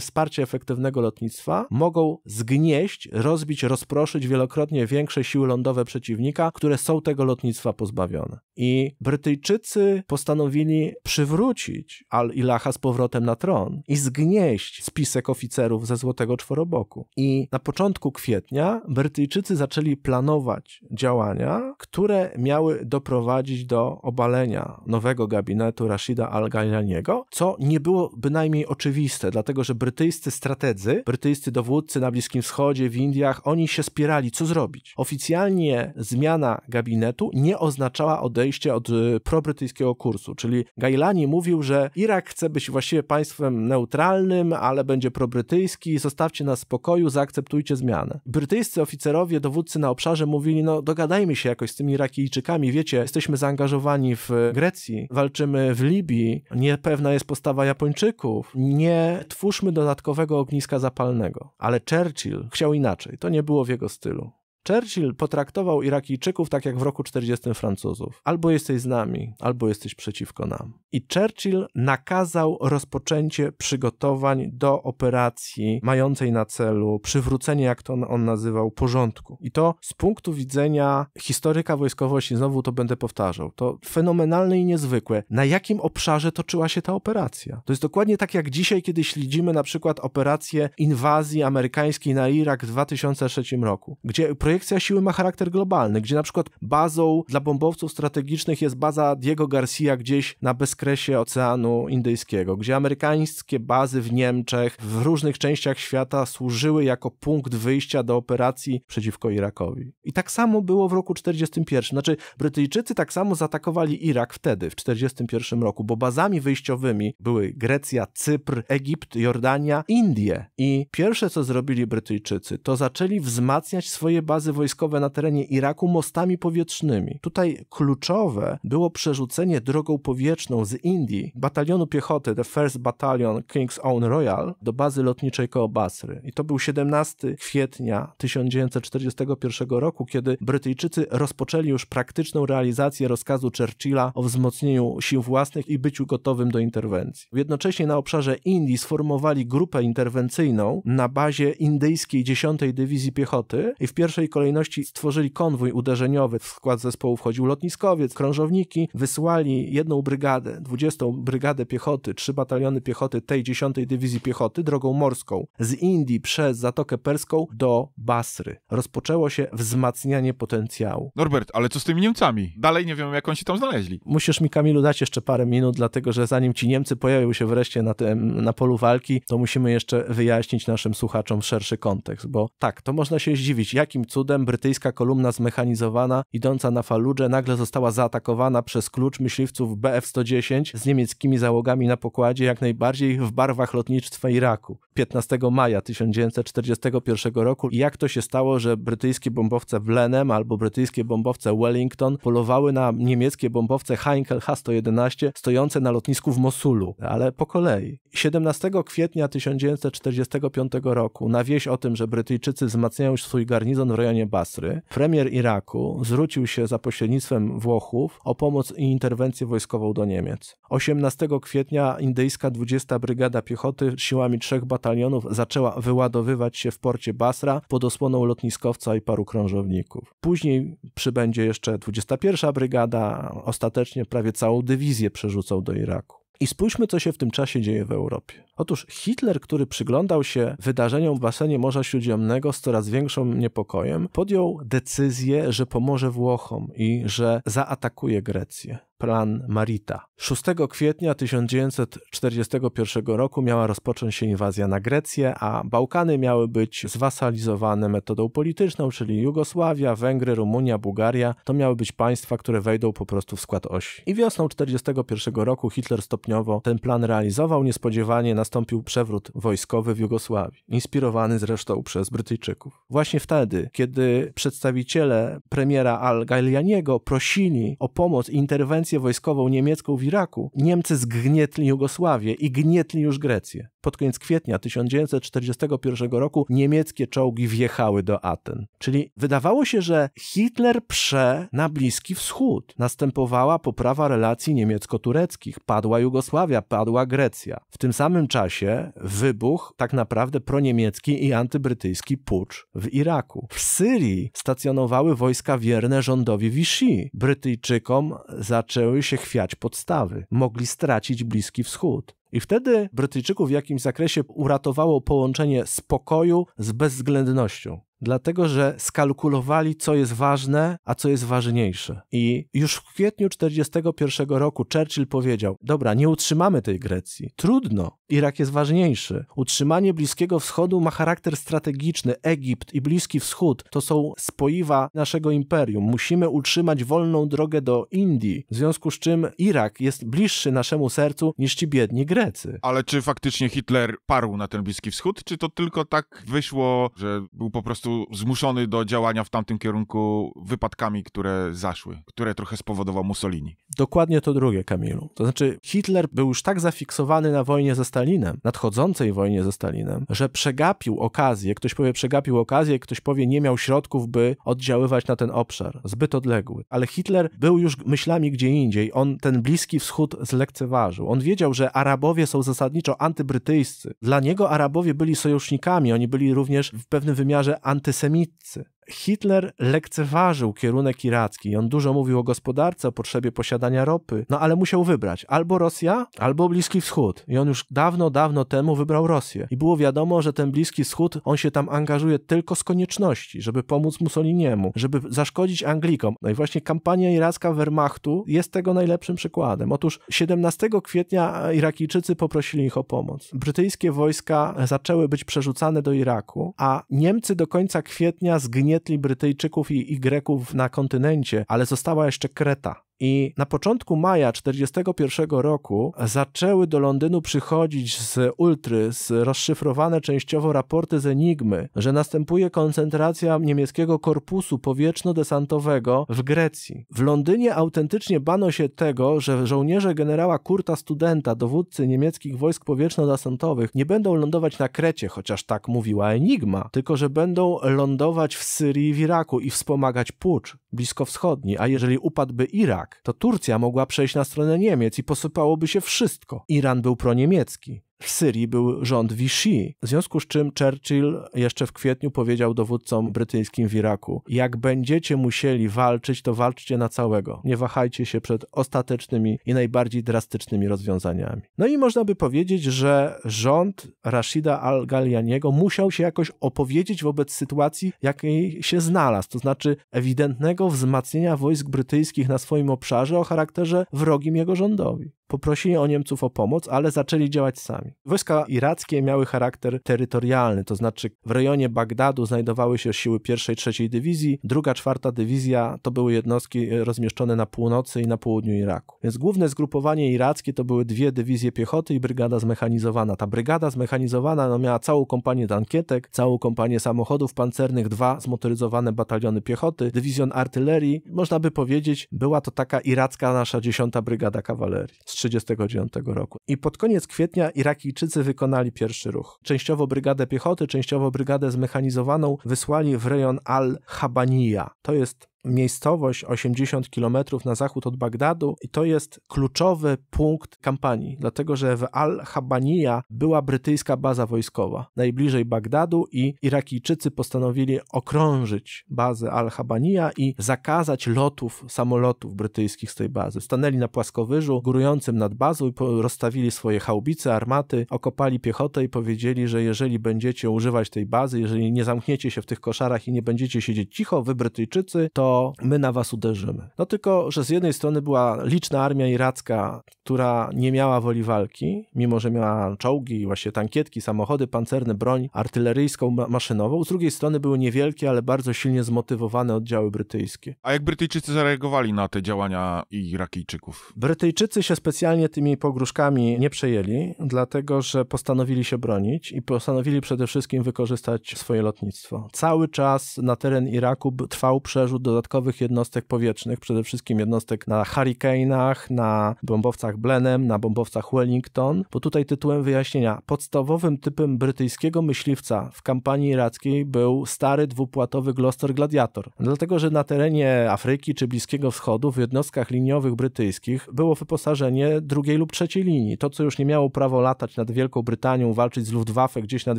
wsparcia efektywnego lotnictwa mogą zgnieść, rozbić, rozproszyć wielokrotnie większe siły lądowe przeciwnika, które są tego lotnictwa pozbawione. I Brytyjczycy postanowili przywrócić Al-Ilaha z powrotem na tron i zgnieść spisek oficerów ze Złotego Czworoboku. I na początku kwietnia Brytyjczycy zaczęli planować działania, które miały doprowadzić do obalenia nowego gabinetu Rashida Al-Ghailaniego niego, co nie było bynajmniej oczywiste, dlatego że brytyjscy strategzy, brytyjscy dowódcy na Bliskim Wschodzie, w Indiach, oni się spierali, co zrobić. Oficjalnie zmiana gabinetu nie oznaczała odejścia od pro y, probrytyjskiego kursu, czyli Gailani mówił, że Irak chce być właściwie państwem neutralnym, ale będzie probrytyjski, zostawcie nas w spokoju, zaakceptujcie zmianę. Brytyjscy oficerowie, dowódcy na obszarze mówili, no dogadajmy się jakoś z tymi Irakijczykami, wiecie, jesteśmy zaangażowani w Grecji, walczymy w Libii, nie niepewna jest postawa Japończyków. Nie twórzmy dodatkowego ogniska zapalnego. Ale Churchill chciał inaczej. To nie było w jego stylu. Churchill potraktował Irakijczyków tak jak w roku 40 Francuzów. Albo jesteś z nami, albo jesteś przeciwko nam. I Churchill nakazał rozpoczęcie przygotowań do operacji mającej na celu przywrócenie, jak to on, on nazywał, porządku. I to z punktu widzenia historyka wojskowości, znowu to będę powtarzał, to fenomenalne i niezwykłe, na jakim obszarze toczyła się ta operacja. To jest dokładnie tak jak dzisiaj, kiedy śledzimy na przykład operację inwazji amerykańskiej na Irak w 2003 roku, gdzie projekt projekcja siły ma charakter globalny, gdzie na przykład bazą dla bombowców strategicznych jest baza Diego Garcia gdzieś na bezkresie Oceanu Indyjskiego, gdzie amerykańskie bazy w Niemczech, w różnych częściach świata służyły jako punkt wyjścia do operacji przeciwko Irakowi. I tak samo było w roku 1941. Znaczy, Brytyjczycy tak samo zaatakowali Irak wtedy, w 1941 roku, bo bazami wyjściowymi były Grecja, Cypr, Egipt, Jordania, Indie. I pierwsze, co zrobili Brytyjczycy, to zaczęli wzmacniać swoje bazy bazy wojskowe na terenie Iraku mostami powietrznymi. Tutaj kluczowe było przerzucenie drogą powietrzną z Indii batalionu piechoty The First Battalion King's Own Royal do bazy lotniczej koło Basry. I to był 17 kwietnia 1941 roku, kiedy Brytyjczycy rozpoczęli już praktyczną realizację rozkazu Churchilla o wzmocnieniu sił własnych i byciu gotowym do interwencji. Jednocześnie na obszarze Indii sformowali grupę interwencyjną na bazie indyjskiej 10 Dywizji Piechoty i w pierwszej kolejności stworzyli konwój uderzeniowy. W skład zespołu wchodził lotniskowiec, krążowniki, wysłali jedną brygadę, 20 brygadę piechoty, trzy bataliony piechoty tej 10 Dywizji Piechoty drogą morską z Indii przez Zatokę Perską do Basry. Rozpoczęło się wzmacnianie potencjału. Norbert, ale co z tymi Niemcami? Dalej nie wiem, jak oni się tam znaleźli. Musisz mi, Kamilu, dać jeszcze parę minut, dlatego że zanim ci Niemcy pojawią się wreszcie na, tym, na polu walki, to musimy jeszcze wyjaśnić naszym słuchaczom szerszy kontekst, bo tak, to można się zdziwić, jakim cudem cudem brytyjska kolumna zmechanizowana idąca na Faludze nagle została zaatakowana przez klucz myśliwców BF-110 z niemieckimi załogami na pokładzie jak najbardziej w barwach lotnictwa Iraku 15 maja 1941 roku i jak to się stało, że brytyjskie bombowce Blenheim albo brytyjskie bombowce Wellington polowały na niemieckie bombowce Heinkel H-111 stojące na lotnisku w Mosulu, ale po kolei. 17 kwietnia 1945 roku na wieść o tym, że Brytyjczycy wzmacniają swój garnizon w rejonie Basry, premier Iraku zwrócił się za pośrednictwem Włochów o pomoc i interwencję wojskową do Niemiec. 18 kwietnia indyjska 20 Brygada Piechoty siłami trzech batalionów zaczęła wyładowywać się w porcie Basra pod osłoną lotniskowca i paru krążowników. Później przybędzie jeszcze 21 Brygada, ostatecznie prawie całą dywizję przerzucą do Iraku. I spójrzmy, co się w tym czasie dzieje w Europie. Otóż Hitler, który przyglądał się wydarzeniom w basenie Morza Śródziemnego z coraz większym niepokojem, podjął decyzję, że pomoże Włochom i że zaatakuje Grecję. Plan Marita. 6 kwietnia 1941 roku miała rozpocząć się inwazja na Grecję, a Bałkany miały być zwasalizowane metodą polityczną, czyli Jugosławia, Węgry, Rumunia, Bułgaria to miały być państwa, które wejdą po prostu w skład osi. I wiosną 1941 roku Hitler stopniowo ten plan realizował. Niespodziewanie nastąpił przewrót wojskowy w Jugosławii, inspirowany zresztą przez Brytyjczyków. Właśnie wtedy, kiedy przedstawiciele premiera Al-Gailianiego prosili o pomoc i interwencję wojskową niemiecką w Iraku, Niemcy zgnietli Jugosławię i gnietli już Grecję. Pod koniec kwietnia 1941 roku niemieckie czołgi wjechały do Aten. Czyli wydawało się, że Hitler prze na Bliski Wschód. Następowała poprawa relacji niemiecko-tureckich, padła Jugosławia, padła Grecja. W tym samym czasie wybuch tak naprawdę proniemiecki i antybrytyjski pucz w Iraku. W Syrii stacjonowały wojska wierne rządowi Vichy. Brytyjczykom zaczęły się chwiać podstawy. Mogli stracić Bliski Wschód. I wtedy Brytyjczyków w jakimś zakresie uratowało połączenie spokoju z bezwzględnością dlatego że skalkulowali, co jest ważne, a co jest ważniejsze. I już w kwietniu 1941 roku Churchill powiedział: Dobra, nie utrzymamy tej Grecji. Trudno, Irak jest ważniejszy. Utrzymanie Bliskiego Wschodu ma charakter strategiczny. Egipt i Bliski Wschód to są spoiwa naszego imperium. Musimy utrzymać wolną drogę do Indii, w związku z czym Irak jest bliższy naszemu sercu niż ci biedni Grecy. Ale czy faktycznie Hitler parł na ten Bliski Wschód, czy to tylko tak wyszło, że był po prostu prostu zmuszony do działania w tamtym kierunku wypadkami, które zaszły, które trochę spowodował Mussolini. Dokładnie to drugie, Kamilu. To znaczy, Hitler był już tak zafiksowany na wojnie ze Stalinem, nadchodzącej wojnie ze Stalinem, że przegapił okazję, ktoś powie przegapił okazję, ktoś powie nie miał środków, by oddziaływać na ten obszar, zbyt odległy. Ale Hitler był już myślami gdzie indziej, on ten Bliski Wschód zlekceważył. On wiedział, że Arabowie są zasadniczo antybrytyjscy. Dla niego Arabowie byli sojusznikami, oni byli również w pewnym wymiarze antybrytyjscy عن 900 Hitler lekceważył kierunek iracki. On dużo mówił o gospodarce, o potrzebie posiadania ropy, no ale musiał wybrać albo Rosja, albo Bliski Wschód. I on już dawno, dawno temu wybrał Rosję. I było wiadomo, że ten Bliski Wschód, on się tam angażuje tylko z konieczności, żeby pomóc Mussoliniemu, żeby zaszkodzić Anglikom. No i właśnie kampania iracka Wehrmachtu jest tego najlepszym przykładem. Otóż 17 kwietnia Irakijczycy poprosili ich o pomoc. Brytyjskie wojska zaczęły być przerzucane do Iraku, a Niemcy do końca kwietnia zgnieły zagnietli Brytyjczyków i greków na kontynencie, ale została jeszcze Kreta. I na początku maja 1941 roku zaczęły do Londynu przychodzić z Ultrys rozszyfrowane częściowo raporty z Enigmy, że następuje koncentracja niemieckiego korpusu powietrzno-desantowego w Grecji. W Londynie autentycznie bano się tego, że żołnierze generała Kurta Studenta, dowódcy niemieckich wojsk powietrzno-desantowych, nie będą lądować na Krecie, chociaż tak mówiła Enigma, tylko że będą lądować w Syrii i w Iraku i wspomagać pucz bliskowschodni, a jeżeli upadłby Irak, tak, to Turcja mogła przejść na stronę Niemiec i posypałoby się wszystko. Iran był proniemiecki w Syrii był rząd Vichy, w związku z czym Churchill jeszcze w kwietniu powiedział dowódcom brytyjskim w Iraku: Jak będziecie musieli walczyć, to walczcie na całego. Nie wahajcie się przed ostatecznymi i najbardziej drastycznymi rozwiązaniami. No i można by powiedzieć, że rząd Rashida al-Ghalianiego musiał się jakoś opowiedzieć wobec sytuacji, jakiej się znalazł, to znaczy ewidentnego wzmacniania wojsk brytyjskich na swoim obszarze o charakterze wrogim jego rządowi poprosili o Niemców o pomoc, ale zaczęli działać sami. Wojska irackie miały charakter terytorialny, to znaczy w rejonie Bagdadu znajdowały się siły 1 trzeciej 3 Dywizji, 2, 4 Dywizja to były jednostki e, rozmieszczone na północy i na południu Iraku. Więc główne zgrupowanie irackie to były dwie dywizje piechoty i brygada zmechanizowana. Ta brygada zmechanizowana no, miała całą kompanię tankietek, całą kompanię samochodów pancernych, dwa zmotoryzowane bataliony piechoty, dywizjon artylerii. Można by powiedzieć, była to taka iracka nasza 10 Brygada Kawalerii 1939 roku. I pod koniec kwietnia Irakijczycy wykonali pierwszy ruch. Częściowo brygadę piechoty, częściowo brygadę zmechanizowaną wysłali w rejon Al-Habaniya. To jest miejscowość 80 km na zachód od Bagdadu i to jest kluczowy punkt kampanii, dlatego że w Al-Habaniya była brytyjska baza wojskowa najbliżej Bagdadu i Irakijczycy postanowili okrążyć bazę Al-Habaniya i zakazać lotów samolotów brytyjskich z tej bazy. Stanęli na płaskowyżu górującym nad bazą i rozstawili swoje haubice, armaty, okopali piechotę i powiedzieli, że jeżeli będziecie używać tej bazy, jeżeli nie zamkniecie się w tych koszarach i nie będziecie siedzieć cicho, wy Brytyjczycy, to my na was uderzymy. No tylko, że z jednej strony była liczna armia iracka, która nie miała woli walki, mimo że miała czołgi, właśnie tankietki, samochody pancerne, broń artyleryjską, maszynową. Z drugiej strony były niewielkie, ale bardzo silnie zmotywowane oddziały brytyjskie. A jak Brytyjczycy zareagowali na te działania Irakijczyków? Brytyjczycy się specjalnie tymi pogróżkami nie przejęli, dlatego że postanowili się bronić i postanowili przede wszystkim wykorzystać swoje lotnictwo. Cały czas na teren Iraku trwał przerzut do dodatkowych jednostek powietrznych, przede wszystkim jednostek na Hurricane'ach, na bombowcach Blenheim, na bombowcach Wellington, bo tutaj tytułem wyjaśnienia, podstawowym typem brytyjskiego myśliwca w kampanii irackiej był stary dwupłatowy Gloster Gladiator, dlatego że na terenie Afryki czy Bliskiego Wschodu w jednostkach liniowych brytyjskich było wyposażenie drugiej lub trzeciej linii. To, co już nie miało prawo latać nad Wielką Brytanią, walczyć z Luftwaffe gdzieś nad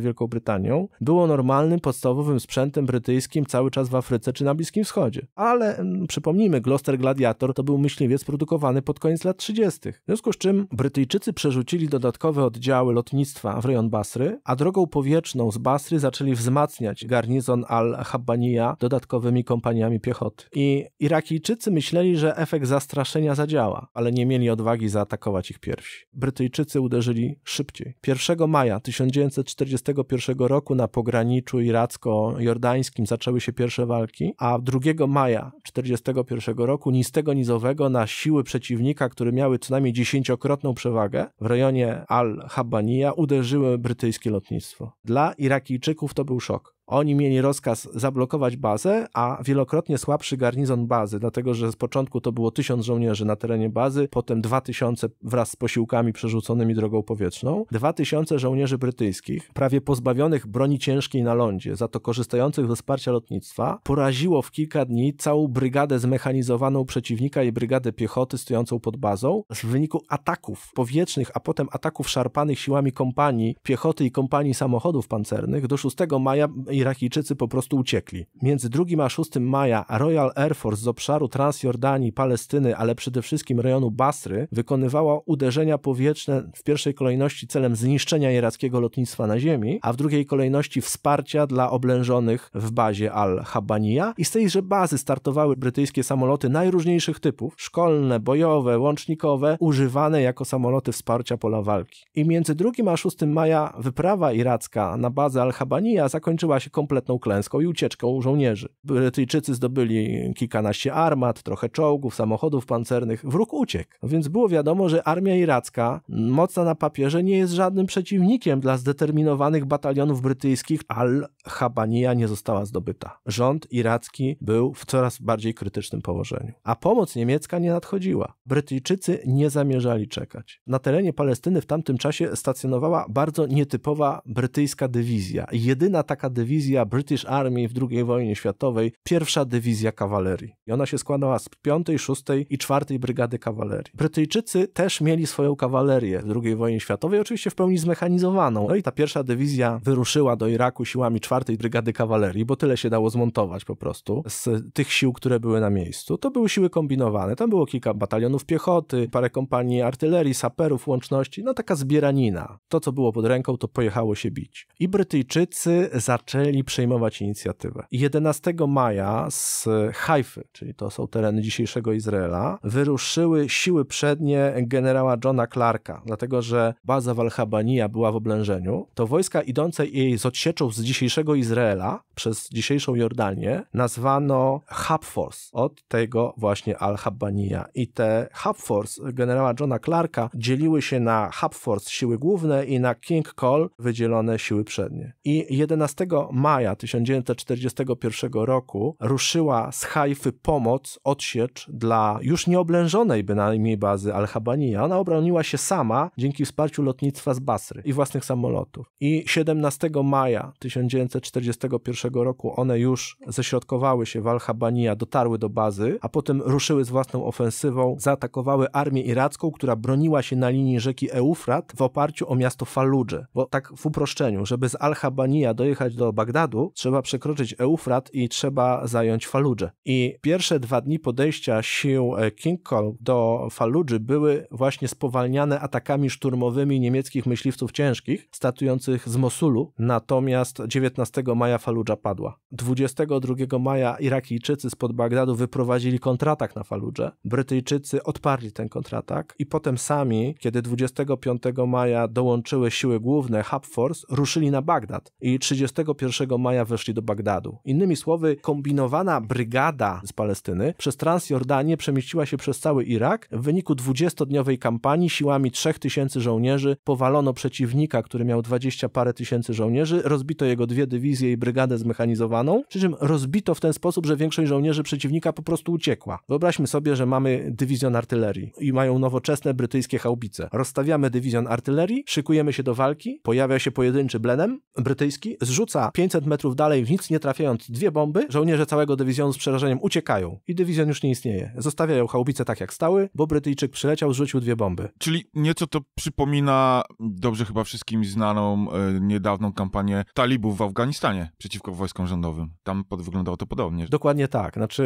Wielką Brytanią, było normalnym, podstawowym sprzętem brytyjskim cały czas w Afryce czy na Bliskim Wschodzie ale mm, przypomnijmy, Gloucester Gladiator to był myśliwiec produkowany pod koniec lat 30. W związku z czym Brytyjczycy przerzucili dodatkowe oddziały lotnictwa w rejon Basry, a drogą powietrzną z Basry zaczęli wzmacniać garnizon al-Habbaniya dodatkowymi kompaniami piechoty. I Irakijczycy myśleli, że efekt zastraszenia zadziała, ale nie mieli odwagi zaatakować ich pierwsi. Brytyjczycy uderzyli szybciej. 1 maja 1941 roku na pograniczu iracko-jordańskim zaczęły się pierwsze walki, a 2 maja maja 1941 roku nistego nizowego na siły przeciwnika, które miały co najmniej dziesięciokrotną przewagę w rejonie Al-Habania, uderzyły brytyjskie lotnictwo. Dla Irakijczyków to był szok. Oni mieli rozkaz zablokować bazę, a wielokrotnie słabszy garnizon bazy, dlatego że z początku to było 1000 żołnierzy na terenie bazy, potem 2000 wraz z posiłkami przerzuconymi drogą powietrzną, 2000 żołnierzy brytyjskich, prawie pozbawionych broni ciężkiej na lądzie, za to korzystających ze wsparcia lotnictwa, poraziło w kilka dni całą brygadę zmechanizowaną przeciwnika i brygadę piechoty stojącą pod bazą. W wyniku ataków powietrznych, a potem ataków szarpanych siłami kompanii piechoty i kompanii samochodów pancernych do 6 maja Irakijczycy po prostu uciekli. Między 2 a 6 maja Royal Air Force z obszaru Transjordanii, Palestyny, ale przede wszystkim rejonu Basry wykonywała uderzenia powietrzne w pierwszej kolejności celem zniszczenia irackiego lotnictwa na ziemi, a w drugiej kolejności wsparcia dla oblężonych w bazie Al-Habaniya i z tejże bazy startowały brytyjskie samoloty najróżniejszych typów, szkolne, bojowe, łącznikowe, używane jako samoloty wsparcia pola walki. I między 2 a 6 maja wyprawa iracka na bazę Al-Habaniya zakończyła się się kompletną klęską i ucieczką żołnierzy. Brytyjczycy zdobyli kilkanaście armat, trochę czołgów, samochodów pancernych. Wróg uciekł, no więc było wiadomo, że armia iracka, mocna na papierze, nie jest żadnym przeciwnikiem dla zdeterminowanych batalionów brytyjskich. Al-Habanija nie została zdobyta. Rząd iracki był w coraz bardziej krytycznym położeniu. A pomoc niemiecka nie nadchodziła. Brytyjczycy nie zamierzali czekać. Na terenie Palestyny w tamtym czasie stacjonowała bardzo nietypowa brytyjska dywizja. Jedyna taka dywizja dywizja British Army w II wojnie światowej, pierwsza dywizja kawalerii. I ona się składała z 5, 6 i 4 brygady kawalerii. Brytyjczycy też mieli swoją kawalerię w II wojnie światowej, oczywiście w pełni zmechanizowaną. No i ta pierwsza dywizja wyruszyła do Iraku siłami 4 brygady kawalerii, bo tyle się dało zmontować po prostu z tych sił, które były na miejscu. To były siły kombinowane. Tam było kilka batalionów piechoty, parę kompanii artylerii, saperów, łączności. No taka zbieranina. To, co było pod ręką, to pojechało się bić. I Brytyjczycy zaczęli zaczęli przejmować inicjatywę. 11 maja z Haify, czyli to są tereny dzisiejszego Izraela, wyruszyły siły przednie generała Johna Clarka, dlatego że baza Walhabania była w oblężeniu, to wojska idące jej z odsieczą z dzisiejszego Izraela przez dzisiejszą Jordanię nazwano Hub Force, od tego właśnie Al-Habbaniya. I te Hub Force generała Johna Clarka dzieliły się na Hub Force siły główne i na King Cole wydzielone siły przednie. I 11 maja 1941 roku ruszyła z Haify pomoc, odsiecz dla już nieoblężonej bynajmniej bazy Al-Habbaniya. Ona obroniła się sama dzięki wsparciu lotnictwa z Basry i własnych samolotów. I 17 maja 1941 roku one już ześrodkowały się w Al-Habania, dotarły do bazy, a potem ruszyły z własną ofensywą, zaatakowały armię iracką, która broniła się na linii rzeki Eufrat w oparciu o miasto Falludże. Bo tak w uproszczeniu, żeby z Al-Habania dojechać do Bagdadu, trzeba przekroczyć Eufrat i trzeba zająć Falludże. I pierwsze dwa dni podejścia sił e, King Call do Falludży były właśnie spowalniane atakami szturmowymi niemieckich myśliwców ciężkich, statujących z Mosulu, natomiast 19 maja Falludża zapadła. 22 maja Irakijczycy spod Bagdadu wyprowadzili kontratak na Faludże. Brytyjczycy odparli ten kontratak i potem sami, kiedy 25 maja dołączyły siły główne Hub Force, ruszyli na Bagdad i 31 maja weszli do Bagdadu. Innymi słowy, kombinowana brygada z Palestyny przez Transjordanię przemieściła się przez cały Irak. W wyniku 20-dniowej kampanii siłami 3000 żołnierzy powalono przeciwnika, który miał 20 parę tysięcy żołnierzy, rozbito jego dwie dywizje i brygadę z zmechanizowaną, przy czym rozbito w ten sposób, że większość żołnierzy przeciwnika po prostu uciekła. Wyobraźmy sobie, że mamy dywizjon artylerii i mają nowoczesne brytyjskie haubice. Rozstawiamy dywizjon artylerii, szykujemy się do walki, pojawia się pojedynczy blenem brytyjski, zrzuca 500 metrów dalej w nic nie trafiając dwie bomby, żołnierze całego dywizjonu z przerażeniem uciekają i dywizjon już nie istnieje. Zostawiają haubice tak jak stały, bo Brytyjczyk przyleciał, zrzucił dwie bomby. Czyli nieco to przypomina dobrze chyba wszystkim znaną e, niedawną kampanię talibów w Afganistanie przeciwko wojskom rządowym. Tam pod, wyglądało to podobnie. Dokładnie tak. Znaczy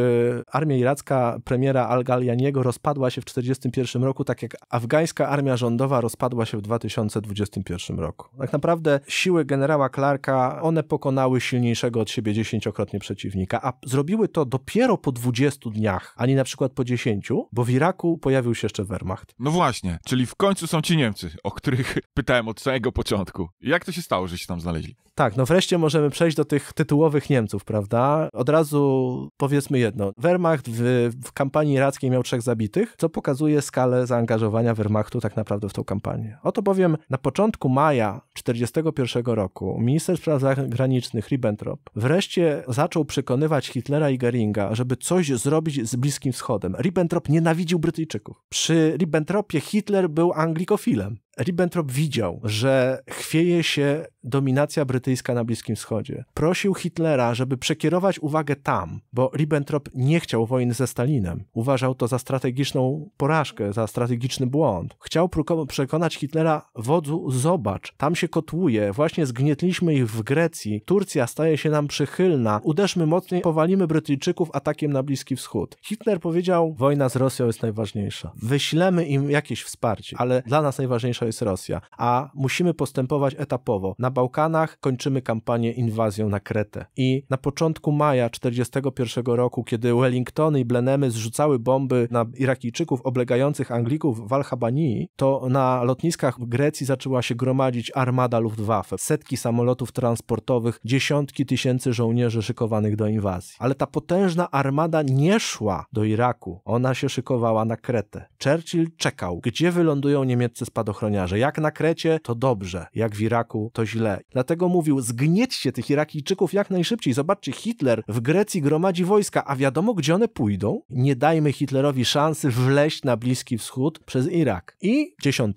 armia iracka premiera al galianiego rozpadła się w 1941 roku, tak jak afgańska armia rządowa rozpadła się w 2021 roku. Tak naprawdę siły generała Clarka, one pokonały silniejszego od siebie dziesięciokrotnie przeciwnika, a zrobiły to dopiero po 20 dniach, a nie na przykład po 10, bo w Iraku pojawił się jeszcze Wehrmacht. No właśnie, czyli w końcu są ci Niemcy, o których pytałem od samego początku. Jak to się stało, że się tam znaleźli? Tak, no wreszcie możemy przejść do tych tytułowych Niemców, prawda? Od razu powiedzmy jedno. Wehrmacht w, w kampanii irackiej miał trzech zabitych, co pokazuje skalę zaangażowania Wehrmachtu tak naprawdę w tą kampanię. Oto bowiem na początku maja 1941 roku minister spraw zagranicznych Ribbentrop wreszcie zaczął przekonywać Hitlera i Geringa, żeby coś zrobić z Bliskim Wschodem. Ribbentrop nienawidził Brytyjczyków. Przy Ribbentropie Hitler był anglikofilem. Ribbentrop widział, że chwieje się dominacja brytyjska na Bliskim Wschodzie. Prosił Hitlera, żeby przekierować uwagę tam, bo Ribbentrop nie chciał wojny ze Stalinem. Uważał to za strategiczną porażkę, za strategiczny błąd. Chciał przekonać Hitlera, wodzu, zobacz, tam się kotłuje, właśnie zgnietliśmy ich w Grecji, Turcja staje się nam przychylna, uderzmy mocniej, powalimy Brytyjczyków atakiem na Bliski Wschód. Hitler powiedział, wojna z Rosją jest najważniejsza. Wyślemy im jakieś wsparcie, ale dla nas najważniejsza jest jest Rosja, a musimy postępować etapowo. Na Bałkanach kończymy kampanię inwazją na Kretę. I na początku maja 1941 roku, kiedy Wellingtony i Blenemy zrzucały bomby na Irakijczyków oblegających Anglików w Al-Habanii, to na lotniskach Grecji zaczęła się gromadzić armada Luftwaffe, setki samolotów transportowych, dziesiątki tysięcy żołnierzy szykowanych do inwazji. Ale ta potężna armada nie szła do Iraku, ona się szykowała na Kretę. Churchill czekał, gdzie wylądują niemieccy spadochroniarze że Jak na Krecie, to dobrze, jak w Iraku, to źle. Dlatego mówił, zgniećcie tych Irakijczyków jak najszybciej. Zobaczcie, Hitler w Grecji gromadzi wojska, a wiadomo, gdzie one pójdą. Nie dajmy Hitlerowi szansy wleźć na Bliski Wschód przez Irak. I 10,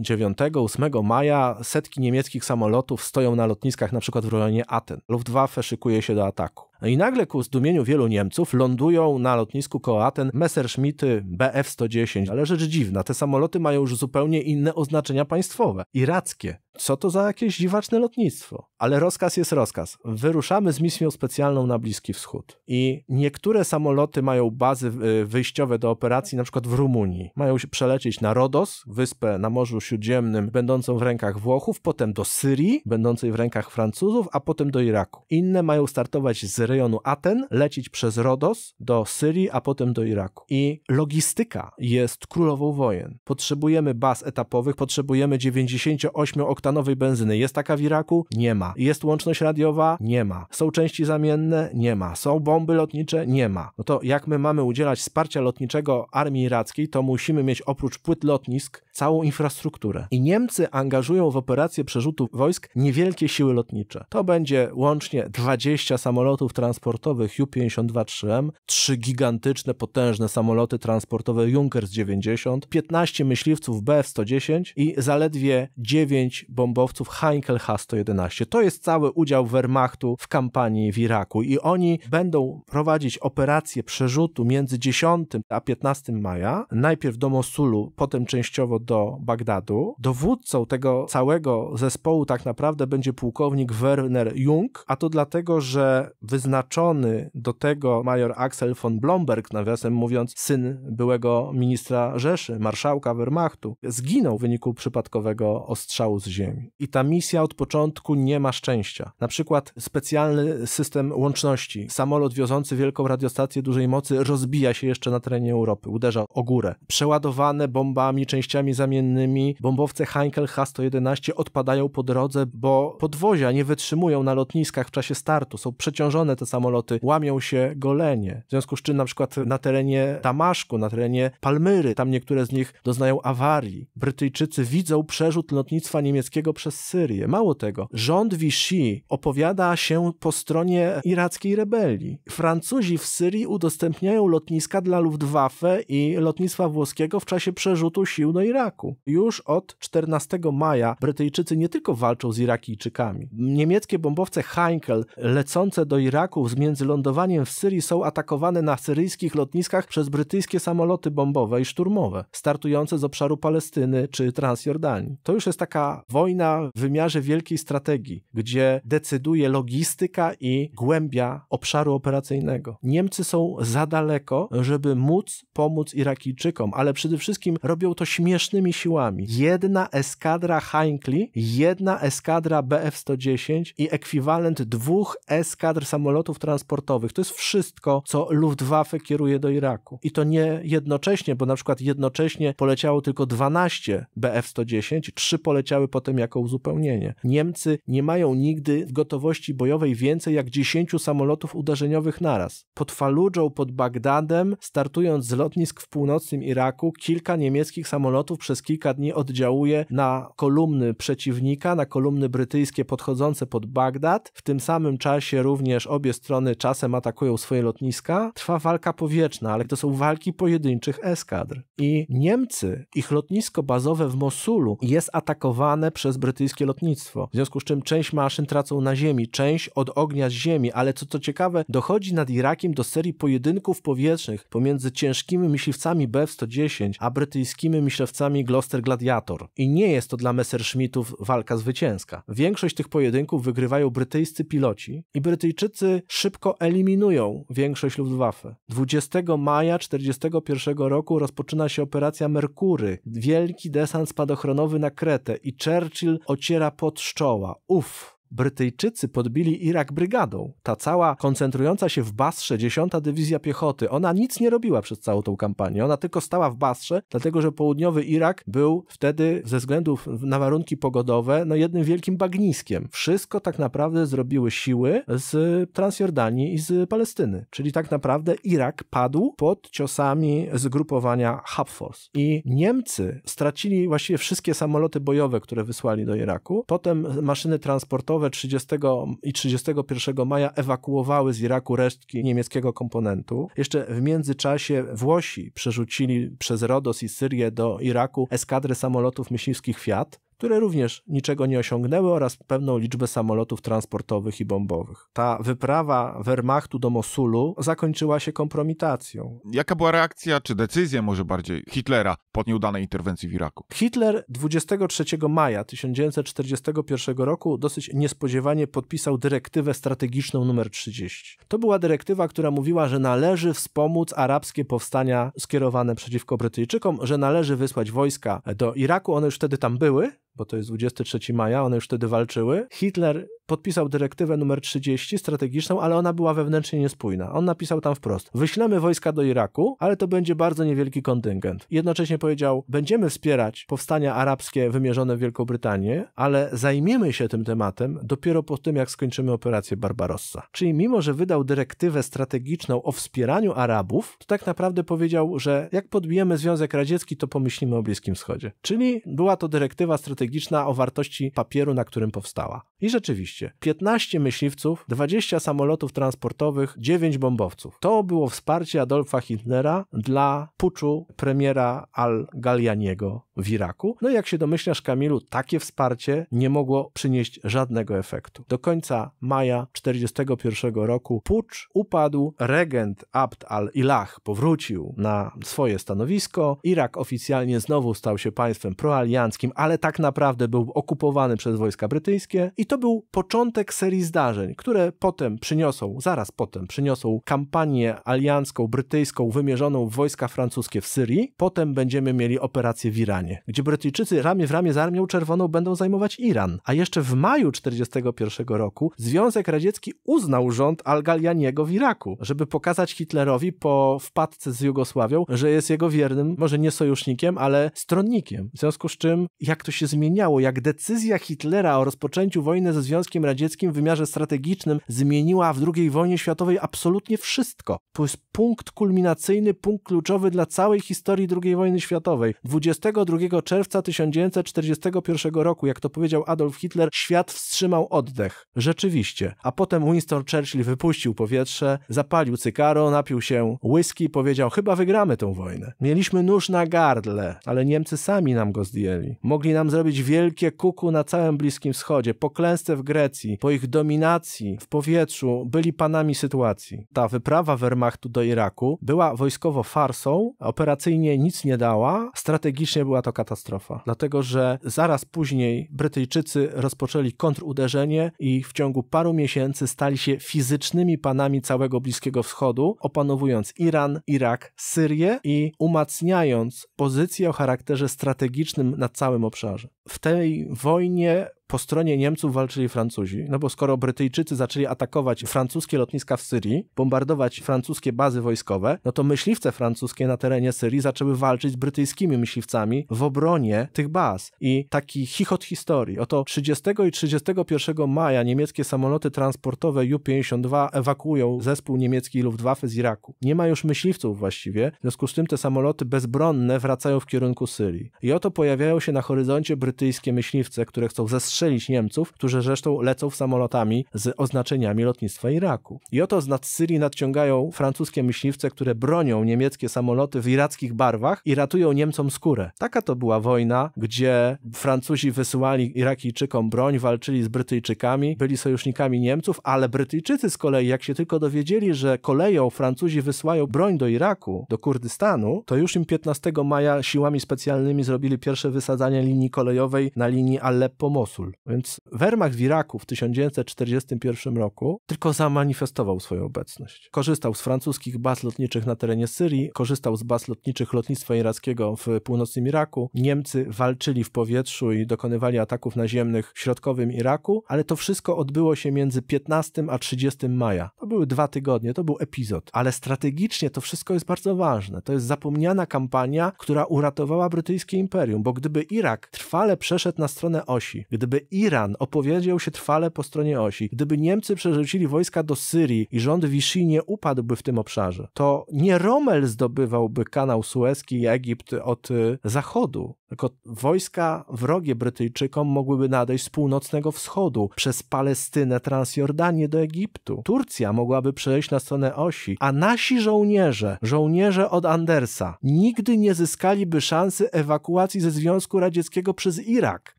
9, 8 maja setki niemieckich samolotów stoją na lotniskach, na przykład w rejonie Aten. Luftwaffe szykuje się do ataku. No i nagle ku zdumieniu wielu Niemców lądują na lotnisku Koaten Messerschmitty Bf-110. Ale rzecz dziwna, te samoloty mają już zupełnie inne oznaczenia państwowe, irackie. Co to za jakieś dziwaczne lotnictwo? Ale rozkaz jest rozkaz. Wyruszamy z misją specjalną na Bliski Wschód. I niektóre samoloty mają bazy y, wyjściowe do operacji, na przykład w Rumunii. Mają się przelecieć na Rodos, wyspę na Morzu Śródziemnym, będącą w rękach Włochów, potem do Syrii, będącej w rękach Francuzów, a potem do Iraku. Inne mają startować z rejonu Aten, lecieć przez Rodos do Syrii, a potem do Iraku. I logistyka jest królową wojen. Potrzebujemy baz etapowych, potrzebujemy 98 oktanowej benzyny. Jest taka w Iraku? Nie ma. Jest łączność radiowa? Nie ma. Są części zamienne? Nie ma. Są bomby lotnicze? Nie ma. No to jak my mamy udzielać wsparcia lotniczego armii irackiej, to musimy mieć oprócz płyt lotnisk całą infrastrukturę. I Niemcy angażują w operację przerzutu wojsk niewielkie siły lotnicze. To będzie łącznie 20 samolotów transportowych u 52 3 m 3 gigantyczne, potężne samoloty transportowe Junkers 90, 15 myśliwców BF-110 i zaledwie 9 bombowców Heinkel H-111. To jest cały udział Wehrmachtu w kampanii w Iraku i oni będą prowadzić operację przerzutu między 10 a 15 maja, najpierw do Mosulu, potem częściowo do Bagdadu. Dowódcą tego całego zespołu tak naprawdę będzie pułkownik Werner Jung, a to dlatego, że wyznaczony do tego major Axel von Blomberg, nawiasem mówiąc, syn byłego ministra Rzeszy, marszałka Wehrmachtu, zginął w wyniku przypadkowego ostrzału z ziemi Ziemi. I ta misja od początku nie ma szczęścia. Na przykład specjalny system łączności. Samolot wiozący wielką radiostację dużej mocy rozbija się jeszcze na terenie Europy, uderza o górę. Przeładowane bombami, częściami zamiennymi, bombowce Heinkel H-111 odpadają po drodze, bo podwozia nie wytrzymują na lotniskach w czasie startu. Są przeciążone te samoloty, łamią się golenie. W związku z czym na przykład na terenie Damaszku, na terenie Palmyry, tam niektóre z nich doznają awarii. Brytyjczycy widzą przerzut lotnictwa niemieckiego przez Syrię. Mało tego, rząd Vichy opowiada się po stronie irackiej rebelii. Francuzi w Syrii udostępniają lotniska dla Luftwaffe i lotnictwa włoskiego w czasie przerzutu sił do Iraku. Już od 14 maja Brytyjczycy nie tylko walczą z Irakijczykami. Niemieckie bombowce Heinkel lecące do Iraku z międzylądowaniem w Syrii są atakowane na syryjskich lotniskach przez brytyjskie samoloty bombowe i szturmowe, startujące z obszaru Palestyny czy Transjordanii. To już jest taka wojna wojna w wymiarze wielkiej strategii, gdzie decyduje logistyka i głębia obszaru operacyjnego. Niemcy są za daleko, żeby móc pomóc Irakijczykom, ale przede wszystkim robią to śmiesznymi siłami. Jedna eskadra Heinkli, jedna eskadra BF-110 i ekwiwalent dwóch eskadr samolotów transportowych. To jest wszystko, co Luftwaffe kieruje do Iraku. I to nie jednocześnie, bo na przykład jednocześnie poleciało tylko 12 BF-110, trzy poleciały potem tym jako uzupełnienie. Niemcy nie mają nigdy w gotowości bojowej więcej jak 10 samolotów uderzeniowych naraz. Pod Faludżą, pod Bagdadem, startując z lotnisk w północnym Iraku, kilka niemieckich samolotów przez kilka dni oddziałuje na kolumny przeciwnika, na kolumny brytyjskie podchodzące pod Bagdad. W tym samym czasie również obie strony czasem atakują swoje lotniska. Trwa walka powietrzna, ale to są walki pojedynczych eskadr. I Niemcy, ich lotnisko bazowe w Mosulu jest atakowane przez brytyjskie lotnictwo. W związku z czym część maszyn tracą na ziemi, część od ognia z ziemi, ale co co ciekawe, dochodzi nad Irakiem do serii pojedynków powietrznych pomiędzy ciężkimi myśliwcami BF-110 a brytyjskimi myśliwcami Gloster Gladiator. I nie jest to dla Messerschmittów walka zwycięska. Większość tych pojedynków wygrywają brytyjscy piloci i Brytyjczycy szybko eliminują większość Luftwaffe. 20 maja 1941 roku rozpoczyna się operacja Merkury, wielki desant spadochronowy na Kretę i Churchill Churchill ociera pot z czoła. Uff, Brytyjczycy podbili Irak brygadą. Ta cała koncentrująca się w Basrze 10 Dywizja Piechoty, ona nic nie robiła przez całą tą kampanię. Ona tylko stała w Basrze, dlatego że południowy Irak był wtedy ze względów na warunki pogodowe no jednym wielkim bagniskiem. Wszystko tak naprawdę zrobiły siły z Transjordanii i z Palestyny. Czyli tak naprawdę Irak padł pod ciosami zgrupowania Hapforce. I Niemcy stracili właściwie wszystkie samoloty bojowe, które wysłali do Iraku. Potem maszyny transportowe wojskowe 30 i 31 maja ewakuowały z Iraku resztki niemieckiego komponentu. Jeszcze w międzyczasie Włosi przerzucili przez Rodos i Syrię do Iraku eskadrę samolotów myśliwskich Fiat, które również niczego nie osiągnęły oraz pewną liczbę samolotów transportowych i bombowych. Ta wyprawa Wehrmachtu do Mosulu zakończyła się kompromitacją. Jaka była reakcja, czy decyzja może bardziej Hitlera po nieudanej interwencji w Iraku? Hitler 23 maja 1941 roku dosyć niespodziewanie podpisał dyrektywę strategiczną nr 30. To była dyrektywa, która mówiła, że należy wspomóc arabskie powstania skierowane przeciwko Brytyjczykom, że należy wysłać wojska do Iraku, one już wtedy tam były, bo to jest 23 maja, one już wtedy walczyły. Hitler podpisał dyrektywę numer 30 strategiczną, ale ona była wewnętrznie niespójna. On napisał tam wprost: Wyślemy wojska do Iraku, ale to będzie bardzo niewielki kontyngent. Jednocześnie powiedział: Będziemy wspierać powstania arabskie wymierzone w Wielką Brytanię, ale zajmiemy się tym tematem dopiero po tym, jak skończymy operację Barbarossa. Czyli mimo, że wydał dyrektywę strategiczną o wspieraniu Arabów, to tak naprawdę powiedział, że jak podbijemy Związek Radziecki, to pomyślimy o Bliskim Wschodzie. Czyli była to dyrektywa strategiczna strategiczna o wartości papieru, na którym powstała. I rzeczywiście, 15 myśliwców, 20 samolotów transportowych, 9 bombowców. To było wsparcie Adolfa Hitlera dla puczu premiera Al-Galianiego w Iraku. No i jak się domyślasz, Kamilu, takie wsparcie nie mogło przynieść żadnego efektu. Do końca maja 1941 roku pucz upadł, regent Abd al-Ilah powrócił na swoje stanowisko, Irak oficjalnie znowu stał się państwem proalianckim, ale tak naprawdę naprawdę był okupowany przez wojska brytyjskie i to był początek serii zdarzeń, które potem przyniosą, zaraz potem przyniosą kampanię aliancką, brytyjską wymierzoną w wojska francuskie w Syrii. Potem będziemy mieli operację w Iranie, gdzie Brytyjczycy ramię w ramię z Armią Czerwoną będą zajmować Iran. A jeszcze w maju 1941 roku Związek Radziecki uznał rząd Al-Ghalianiego w Iraku, żeby pokazać Hitlerowi po wpadce z Jugosławią, że jest jego wiernym, może nie sojusznikiem, ale stronnikiem. W związku z czym, jak to się zmieniło zmieniało, jak decyzja Hitlera o rozpoczęciu wojny ze Związkiem Radzieckim w wymiarze strategicznym zmieniła w II wojnie światowej absolutnie wszystko. To jest punkt kulminacyjny, punkt kluczowy dla całej historii II wojny światowej. 22 czerwca 1941 roku, jak to powiedział Adolf Hitler, świat wstrzymał oddech. Rzeczywiście. A potem Winston Churchill wypuścił powietrze, zapalił cykaro, napił się whisky, powiedział: Chyba wygramy tę wojnę. Mieliśmy nóż na gardle, ale Niemcy sami nam go zdjęli. Mogli nam zrobić być wielkie kuku na całym Bliskim Wschodzie. Po klęsce w Grecji, po ich dominacji w powietrzu byli panami sytuacji. Ta wyprawa Wehrmachtu do Iraku była wojskowo farsą, operacyjnie nic nie dała, strategicznie była to katastrofa. Dlatego, że zaraz później Brytyjczycy rozpoczęli kontruderzenie i w ciągu paru miesięcy stali się fizycznymi panami całego Bliskiego Wschodu, opanowując Iran, Irak, Syrię i umacniając pozycję o charakterze strategicznym na całym obszarze w tej wojnie po stronie Niemców walczyli Francuzi, no bo skoro Brytyjczycy zaczęli atakować francuskie lotniska w Syrii, bombardować francuskie bazy wojskowe, no to myśliwce francuskie na terenie Syrii zaczęły walczyć z brytyjskimi myśliwcami w obronie tych baz. I taki chichot historii. Oto 30 i 31 maja niemieckie samoloty transportowe U-52 ewakuują zespół niemiecki Luftwaffe z Iraku. Nie ma już myśliwców właściwie, w związku z tym te samoloty bezbronne wracają w kierunku Syrii. I oto pojawiają się na horyzoncie brytyjskie myśliwce, które chcą zestrzelić zastrzelić Niemców, którzy zresztą lecą samolotami z oznaczeniami lotnictwa Iraku. I oto z Syrii nadciągają francuskie myśliwce, które bronią niemieckie samoloty w irackich barwach i ratują Niemcom skórę. Taka to była wojna, gdzie Francuzi wysyłali Irakijczykom broń, walczyli z Brytyjczykami, byli sojusznikami Niemców, ale Brytyjczycy z kolei, jak się tylko dowiedzieli, że koleją Francuzi wysyłają broń do Iraku, do Kurdystanu, to już im 15 maja siłami specjalnymi zrobili pierwsze wysadzanie linii kolejowej na linii aleppo mosu konsul. Więc Wehrmacht w Iraku w 1941 roku tylko zamanifestował swoją obecność. Korzystał z francuskich baz lotniczych na terenie Syrii, korzystał z baz lotniczych lotnictwa irackiego w północnym Iraku. Niemcy walczyli w powietrzu i dokonywali ataków naziemnych w środkowym Iraku, ale to wszystko odbyło się między 15 a 30 maja. To były dwa tygodnie, to był epizod. Ale strategicznie to wszystko jest bardzo ważne. To jest zapomniana kampania, która uratowała brytyjskie imperium, bo gdyby Irak trwale przeszedł na stronę osi, gdyby by Iran opowiedział się trwale po stronie osi, gdyby Niemcy przerzucili wojska do Syrii i rząd Vichy nie upadłby w tym obszarze, to nie Rommel zdobywałby kanał Suezki i Egipt od y, zachodu, tylko wojska wrogie Brytyjczykom mogłyby nadejść z północnego wschodu, przez Palestynę, Transjordanię do Egiptu. Turcja mogłaby przejść na stronę osi, a nasi żołnierze, żołnierze od Andersa, nigdy nie zyskaliby szansy ewakuacji ze Związku Radzieckiego przez Irak,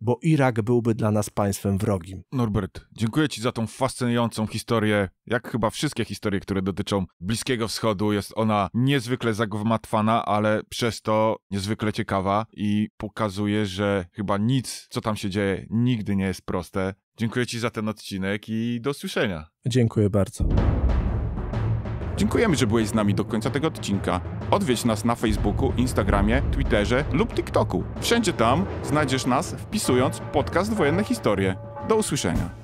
bo Irak byłby dla nas państwem wrogim. Norbert, dziękuję Ci za tą fascynującą historię. Jak chyba wszystkie historie, które dotyczą Bliskiego Wschodu, jest ona niezwykle zagmatwana, ale przez to niezwykle ciekawa i pokazuje, że chyba nic, co tam się dzieje, nigdy nie jest proste. Dziękuję Ci za ten odcinek i do słyszenia. Dziękuję bardzo. Dziękujemy, że byłeś z nami do końca tego odcinka. Odwiedź nas na Facebooku, Instagramie, Twitterze lub TikToku. Wszędzie tam znajdziesz nas wpisując podcast Wojenne Historie. Do usłyszenia.